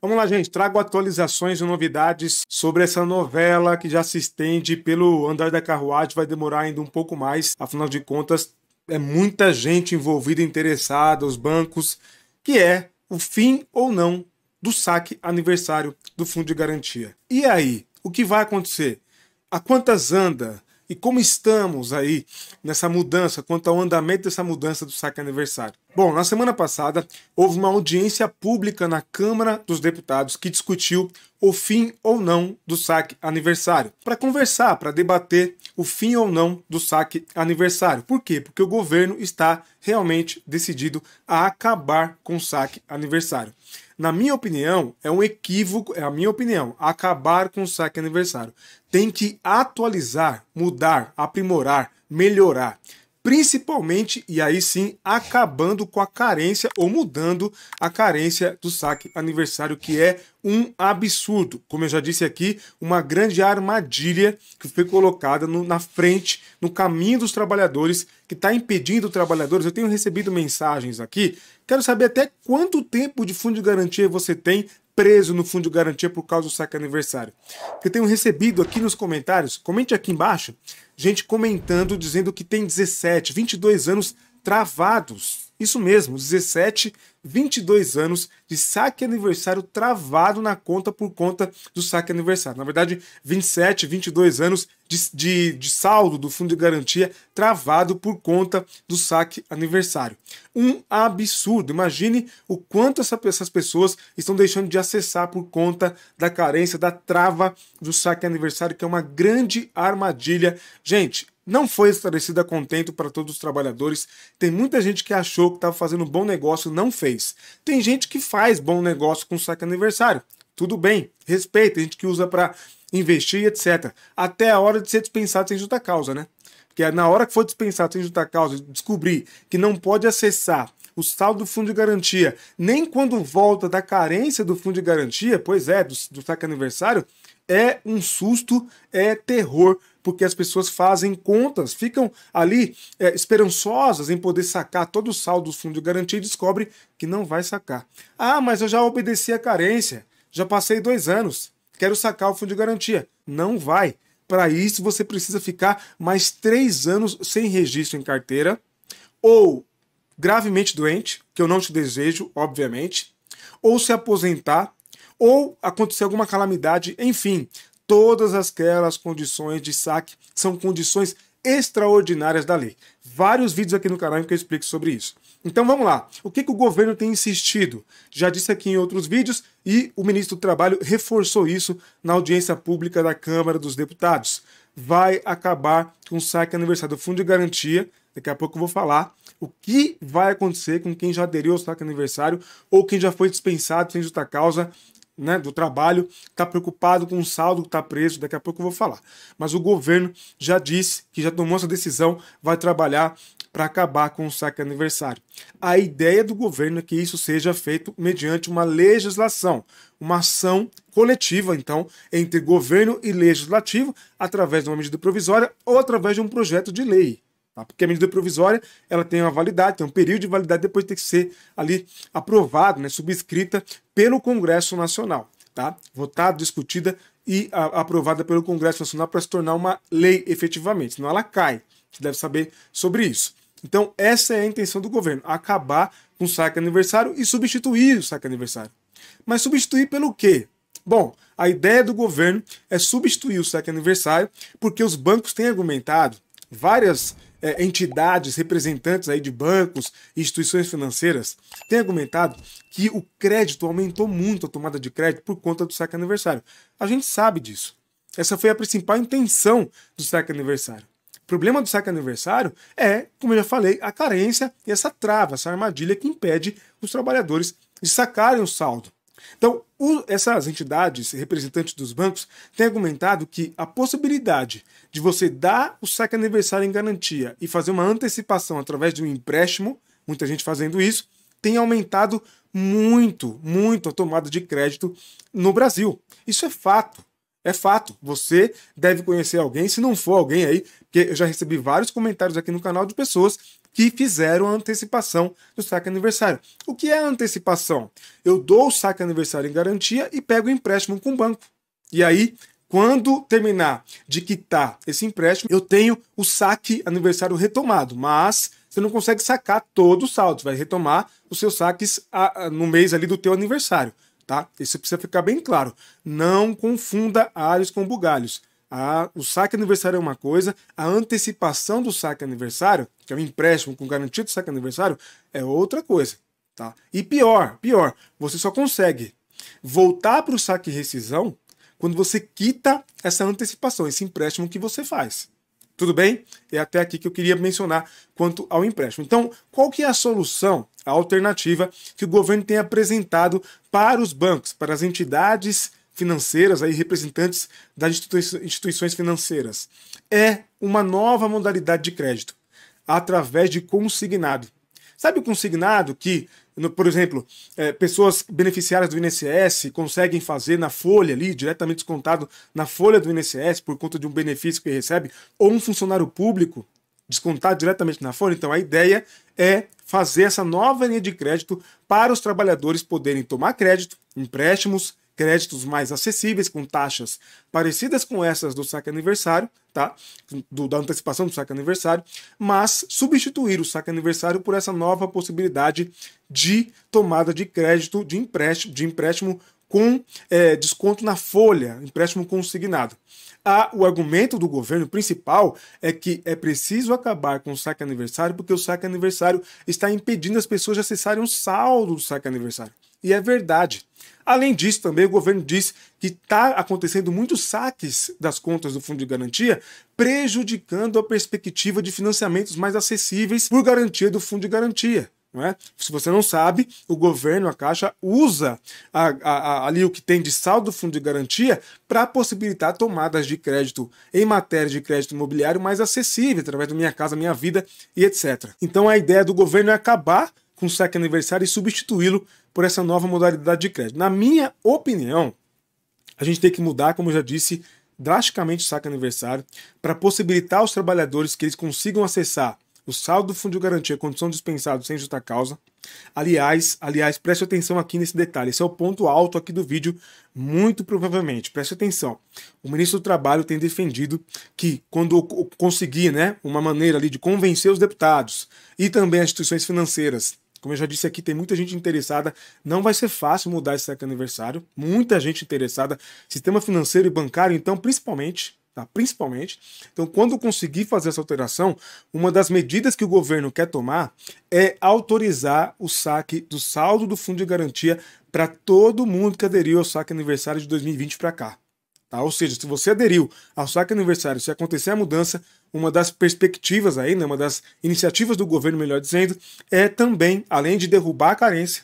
Vamos lá, gente. Trago atualizações e novidades sobre essa novela que já se estende pelo andar da carruagem. Vai demorar ainda um pouco mais. Afinal de contas, é muita gente envolvida, interessada, os bancos, que é o fim ou não do saque aniversário do fundo de garantia. E aí, o que vai acontecer? A quantas anda e como estamos aí nessa mudança, quanto ao andamento dessa mudança do saque aniversário. Bom, na semana passada houve uma audiência pública na Câmara dos Deputados que discutiu o fim ou não do saque aniversário, para conversar, para debater o fim ou não do saque aniversário. Por quê? Porque o governo está realmente decidido a acabar com o saque aniversário. Na minha opinião, é um equívoco, é a minha opinião, acabar com o saque aniversário. Tem que atualizar, mudar, aprimorar, melhorar principalmente, e aí sim, acabando com a carência ou mudando a carência do saque aniversário, que é um absurdo. Como eu já disse aqui, uma grande armadilha que foi colocada no, na frente, no caminho dos trabalhadores, que está impedindo trabalhadores. Eu tenho recebido mensagens aqui, quero saber até quanto tempo de fundo de garantia você tem preso no fundo de garantia por causa do saque aniversário. Eu tenho recebido aqui nos comentários, comente aqui embaixo, gente comentando, dizendo que tem 17, 22 anos travados. Isso mesmo, 17, 22 anos de saque aniversário travado na conta por conta do saque aniversário. Na verdade, 27, 22 anos de, de, de, saldo do fundo de garantia travado por conta do saque aniversário. Um absurdo. Imagine o quanto essa, essas pessoas estão deixando de acessar por conta da carência, da trava do saque aniversário, que é uma grande armadilha. Gente, não foi esclarecida contento para todos os trabalhadores. Tem muita gente que achou que estava fazendo um bom negócio, não fez. Tem gente que faz bom negócio com saque aniversário. Tudo bem, respeita, tem gente que usa para investir, etc. Até a hora de ser dispensado sem justa causa, né? Porque é na hora que for dispensado sem justa causa, descobrir que não pode acessar o saldo do fundo de garantia, nem quando volta da carência do fundo de garantia, pois é, do, do saque aniversário, é um susto, é terror, porque as pessoas fazem contas, ficam ali é, esperançosas em poder sacar todo o saldo do fundo de garantia e descobre que não vai sacar. Ah, mas eu já obedeci a carência, já passei dois anos quero sacar o fundo de garantia. Não vai. Para isso, você precisa ficar mais três anos sem registro em carteira, ou gravemente doente, que eu não te desejo, obviamente, ou se aposentar, ou acontecer alguma calamidade, enfim, todas aquelas condições de saque são condições extraordinárias da lei. Vários vídeos aqui no canal em que eu explico sobre isso. Então vamos lá. O que, que o governo tem insistido? Já disse aqui em outros vídeos e o ministro do Trabalho reforçou isso na audiência pública da Câmara dos Deputados. Vai acabar com o saque aniversário do Fundo de Garantia. Daqui a pouco eu vou falar o que vai acontecer com quem já aderiu ao saque aniversário ou quem já foi dispensado sem justa causa né, do trabalho, está preocupado com o saldo que está preso, daqui a pouco eu vou falar. Mas o governo já disse que já tomou essa decisão, vai trabalhar para acabar com o saque aniversário. A ideia do governo é que isso seja feito mediante uma legislação, uma ação coletiva, então, entre governo e legislativo, através de uma medida provisória ou através de um projeto de lei. Tá? Porque a medida provisória ela tem uma validade, tem um período de validade, depois tem que ser ali aprovado, né, subscrita pelo Congresso Nacional. Tá? Votada, discutida e a, aprovada pelo Congresso Nacional para se tornar uma lei efetivamente, senão ela cai. Você deve saber sobre isso. Então, essa é a intenção do governo: acabar com o saque aniversário e substituir o saque aniversário. Mas substituir pelo quê? Bom, a ideia do governo é substituir o saque aniversário, porque os bancos têm argumentado, várias é, entidades, representantes aí de bancos e instituições financeiras têm argumentado que o crédito aumentou muito a tomada de crédito por conta do saque aniversário. A gente sabe disso. Essa foi a principal intenção do saque aniversário problema do saque aniversário é, como eu já falei, a carência e essa trava, essa armadilha que impede os trabalhadores de sacarem o saldo. Então, o, essas entidades representantes dos bancos têm argumentado que a possibilidade de você dar o saque aniversário em garantia e fazer uma antecipação através de um empréstimo, muita gente fazendo isso, tem aumentado muito, muito a tomada de crédito no Brasil. Isso é fato. É fato. Você deve conhecer alguém, se não for alguém aí, porque eu já recebi vários comentários aqui no canal de pessoas que fizeram a antecipação do saque aniversário. O que é antecipação? Eu dou o saque aniversário em garantia e pego o empréstimo com o banco. E aí, quando terminar de quitar esse empréstimo, eu tenho o saque aniversário retomado, mas você não consegue sacar todo o saldo, vai retomar os seus saques no mês ali do teu aniversário tá? Isso precisa ficar bem claro. Não confunda alhos com bugalhos. A, o saque aniversário é uma coisa, a antecipação do saque aniversário, que é um empréstimo com garantia do saque aniversário, é outra coisa, tá? E pior, pior, você só consegue voltar para o saque rescisão quando você quita essa antecipação, esse empréstimo que você faz. Tudo bem? É até aqui que eu queria mencionar quanto ao empréstimo. Então, qual que é a solução a alternativa que o governo tem apresentado para os bancos, para as entidades financeiras, aí representantes das instituições financeiras. É uma nova modalidade de crédito, através de consignado. Sabe o consignado que, por exemplo, é, pessoas beneficiárias do INSS conseguem fazer na folha ali, diretamente descontado na folha do INSS por conta de um benefício que recebe, ou um funcionário público descontar diretamente na folha. Então a ideia é fazer essa nova linha de crédito para os trabalhadores poderem tomar crédito, empréstimos, créditos mais acessíveis com taxas parecidas com essas do saque aniversário, tá? Do, da antecipação do saque aniversário, mas substituir o saque aniversário por essa nova possibilidade de tomada de crédito de empréstimo, de empréstimo com é, desconto na folha, empréstimo consignado. o argumento do governo principal é que é preciso acabar com o saque aniversário porque o saque aniversário está impedindo as pessoas de acessarem o saldo do saque aniversário. E é verdade. Além disso, também o governo diz que está acontecendo muitos saques das contas do Fundo de Garantia, prejudicando a perspectiva de financiamentos mais acessíveis por garantia do Fundo de Garantia. É? Se você não sabe, o governo, a Caixa, usa a, a, a, ali o que tem de saldo do fundo de garantia para possibilitar tomadas de crédito em matéria de crédito imobiliário mais acessível, através do Minha Casa Minha Vida e etc. Então a ideia do governo é acabar com o saque aniversário e substituí-lo por essa nova modalidade de crédito. Na minha opinião, a gente tem que mudar, como eu já disse, drasticamente o saque aniversário para possibilitar aos trabalhadores que eles consigam acessar o saldo do fundo de garantia, condição dispensado sem justa causa. Aliás, aliás, preste atenção aqui nesse detalhe. Esse é o ponto alto aqui do vídeo, muito provavelmente. Preste atenção. O ministro do Trabalho tem defendido que quando conseguir, né, uma maneira ali de convencer os deputados e também as instituições financeiras como eu já disse aqui, tem muita gente interessada. Não vai ser fácil mudar esse aniversário. Muita gente interessada. Sistema financeiro e bancário, então, principalmente, tá? principalmente. Então, quando conseguir fazer essa alteração, uma das medidas que o governo quer tomar é autorizar o saque do saldo do fundo de garantia para todo mundo que aderiu ao saque aniversário de 2020 para cá. Tá? Ou seja, se você aderiu ao saque aniversário, se acontecer a mudança, uma das perspectivas aí, né, uma das iniciativas do governo, melhor dizendo, é também, além de derrubar a carência,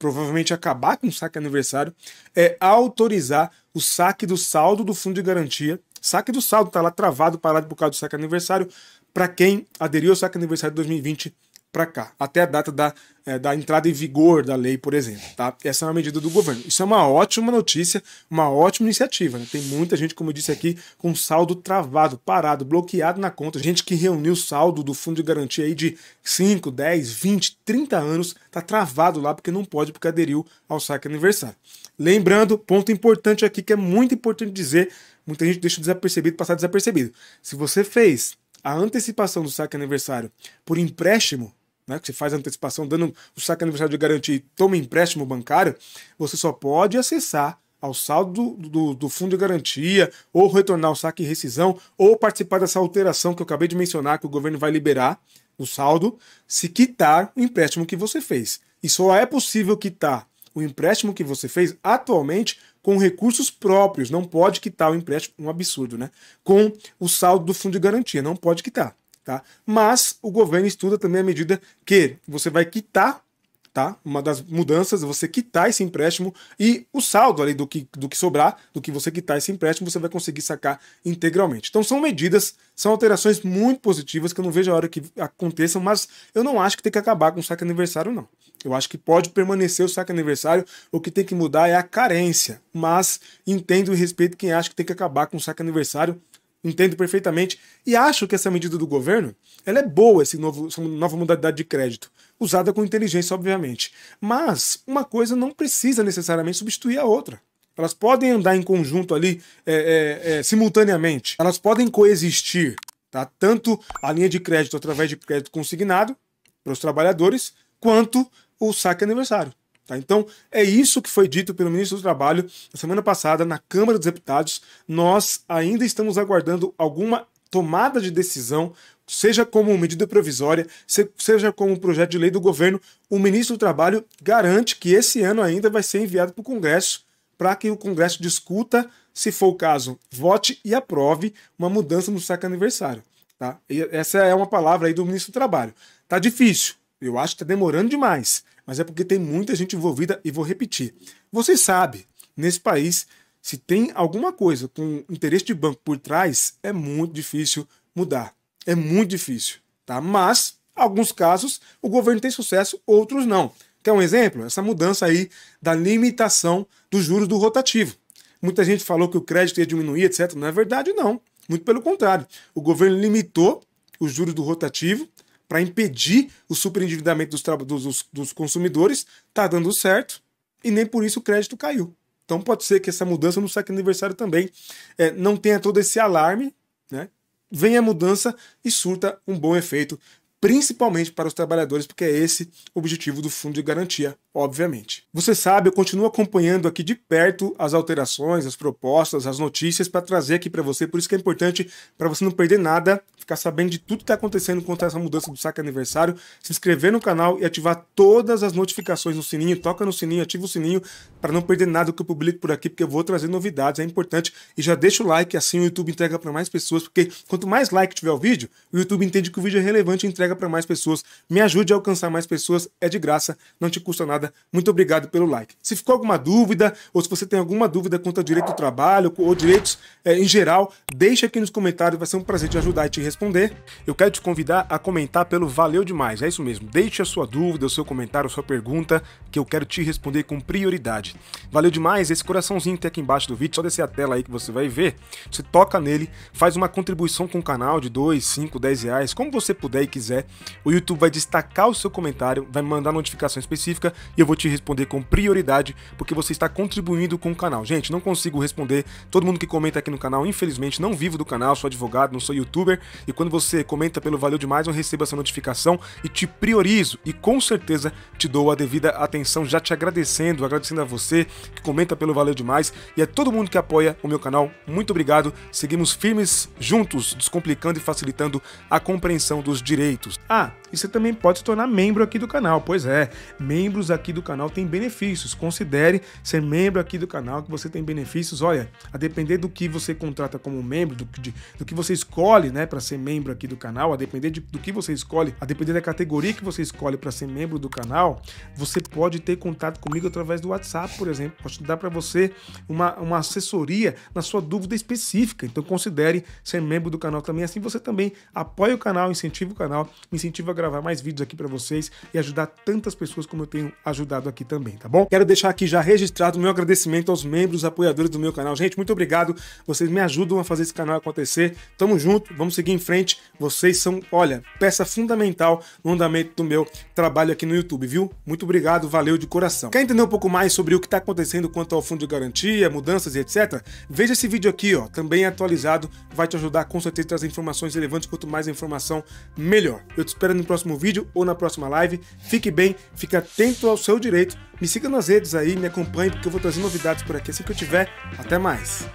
provavelmente acabar com o saque aniversário, é autorizar o saque do saldo do fundo de garantia saque do saldo, tá lá travado, parado por causa do saque aniversário. Para quem aderiu ao saque aniversário de 2020, para cá, até a data da, é, da entrada em vigor da lei, por exemplo. Tá? Essa é uma medida do governo. Isso é uma ótima notícia, uma ótima iniciativa. Né? Tem muita gente, como eu disse aqui, com saldo travado, parado, bloqueado na conta. Gente que reuniu saldo do fundo de garantia aí de 5, 10, 20, 30 anos, está travado lá porque não pode, porque aderiu ao saque aniversário. Lembrando, ponto importante aqui que é muito importante dizer, muita gente deixa desapercebido, passar desapercebido. Se você fez a antecipação do saque aniversário por empréstimo, né, que você faz antecipação, dando o saque aniversário de garantia e toma empréstimo bancário, você só pode acessar ao saldo do, do, do, fundo de garantia, ou retornar o saque em rescisão, ou participar dessa alteração que eu acabei de mencionar, que o governo vai liberar o saldo, se quitar o empréstimo que você fez. E só é possível quitar o empréstimo que você fez atualmente com recursos próprios. Não pode quitar o empréstimo, um absurdo, né? Com o saldo do fundo de garantia, não pode quitar. Tá? Mas o governo estuda também a medida que você vai quitar tá? Uma das mudanças você quitar esse empréstimo e o saldo ali do que, do que sobrar, do que você quitar esse empréstimo, você vai conseguir sacar integralmente. Então são medidas, são alterações muito positivas que eu não vejo a hora que aconteçam, mas eu não acho que tem que acabar com o saque aniversário, não. Eu acho que pode permanecer o saque aniversário, o que tem que mudar é a carência, mas entendo e respeito quem acha que tem que acabar com o saque aniversário Entendo perfeitamente e acho que essa medida do governo ela é boa, esse novo, essa nova modalidade de crédito, usada com inteligência, obviamente. Mas uma coisa não precisa necessariamente substituir a outra. Elas podem andar em conjunto ali, é, é, é, simultaneamente. Elas podem coexistir, tá? Tanto a linha de crédito através de crédito consignado para os trabalhadores, quanto o saque aniversário. Tá? Então, é isso que foi dito pelo ministro do Trabalho na semana passada na Câmara dos Deputados. Nós ainda estamos aguardando alguma tomada de decisão, seja como medida provisória, seja como projeto de lei do governo. O ministro do Trabalho garante que esse ano ainda vai ser enviado para o Congresso para que o Congresso discuta, se for o caso, vote e aprove uma mudança no saque aniversário. Tá? E essa é uma palavra aí do ministro do Trabalho. Tá difícil. Eu acho que está demorando demais mas é porque tem muita gente envolvida e vou repetir. Você sabe, nesse país, se tem alguma coisa com interesse de banco por trás, é muito difícil mudar. É muito difícil, tá? Mas alguns casos o governo tem sucesso, outros não. Quer um exemplo? Essa mudança aí da limitação dos juros do rotativo. Muita gente falou que o crédito ia diminuir, etc. Não é verdade, não. Muito pelo contrário. O governo limitou os juros do rotativo para impedir o superendividamento dos, dos, dos, consumidores, está dando certo e nem por isso o crédito caiu. Então pode ser que essa mudança no saque aniversário também é, não tenha todo esse alarme, né? Vem a mudança e surta um bom efeito principalmente para os trabalhadores, porque é esse o objetivo do fundo de garantia, obviamente. Você sabe, eu continuo acompanhando aqui de perto as alterações, as propostas, as notícias para trazer aqui para você, por isso que é importante para você não perder nada, ficar sabendo de tudo que está acontecendo contra essa mudança do saque aniversário, se inscrever no canal e ativar todas as notificações no sininho, toca no sininho, ativa o sininho, para não perder nada que eu publico por aqui, porque eu vou trazer novidades, é importante. E já deixa o like, assim o YouTube entrega para mais pessoas, porque quanto mais like tiver o vídeo, o YouTube entende que o vídeo é relevante e entrega para mais pessoas. Me ajude a alcançar mais pessoas, é de graça, não te custa nada. Muito obrigado pelo like. Se ficou alguma dúvida, ou se você tem alguma dúvida quanto ao direito do trabalho, ou direitos é, em geral, deixa aqui nos comentários, vai ser um prazer te ajudar e te responder. Eu quero te convidar a comentar pelo Valeu Demais, é isso mesmo. Deixe a sua dúvida, o seu comentário, a sua pergunta, que eu quero te responder com prioridade gente. Valeu demais esse coraçãozinho que tem aqui embaixo do vídeo, só descer a tela aí que você vai ver. Você toca nele, faz uma contribuição com o canal de 2, 5, 10 reais, como você puder e quiser. O YouTube vai destacar o seu comentário, vai mandar notificação específica e eu vou te responder com prioridade, porque você está contribuindo com o canal. Gente, não consigo responder todo mundo que comenta aqui no canal, infelizmente não vivo do canal, sou advogado, não sou youtuber, e quando você comenta pelo Valeu Demais, eu recebo essa notificação e te priorizo e com certeza te dou a devida atenção, já te agradecendo, agradecendo a você você que comenta pelo Valeu Demais e a todo mundo que apoia o meu canal. Muito obrigado. Seguimos firmes juntos, descomplicando e facilitando a compreensão dos direitos. Ah, e você também pode se tornar membro aqui do canal. Pois é, membros aqui do canal têm benefícios. Considere ser membro aqui do canal que você tem benefícios. Olha, a depender do que você contrata como membro, do, de, do que você escolhe, né, para ser membro aqui do canal, a depender de, do que você escolhe, a depender da categoria que você escolhe para ser membro do canal, você pode ter contato comigo através do WhatsApp por exemplo, pode dar para você uma, uma assessoria na sua dúvida específica. Então considere ser membro do canal também, assim você também apoia o canal, incentiva o canal, incentiva a gravar mais vídeos aqui para vocês e ajudar tantas pessoas como eu tenho ajudado aqui também, tá bom? Quero deixar aqui já registrado o meu agradecimento aos membros apoiadores do meu canal. Gente, muito obrigado, vocês me ajudam a fazer esse canal acontecer. Tamo junto, vamos seguir em frente. Vocês são, olha, peça fundamental no andamento do meu trabalho aqui no YouTube, viu? Muito obrigado, valeu de coração. Quer entender um pouco mais sobre o o que está acontecendo quanto ao fundo de garantia, mudanças e etc., veja esse vídeo aqui, ó, também atualizado, vai te ajudar com certeza a trazer informações relevantes, quanto mais informação, melhor. Eu te espero no próximo vídeo ou na próxima live. Fique bem, fique atento ao seu direito, me siga nas redes aí, me acompanhe, porque eu vou trazer novidades por aqui assim que eu tiver. Até mais!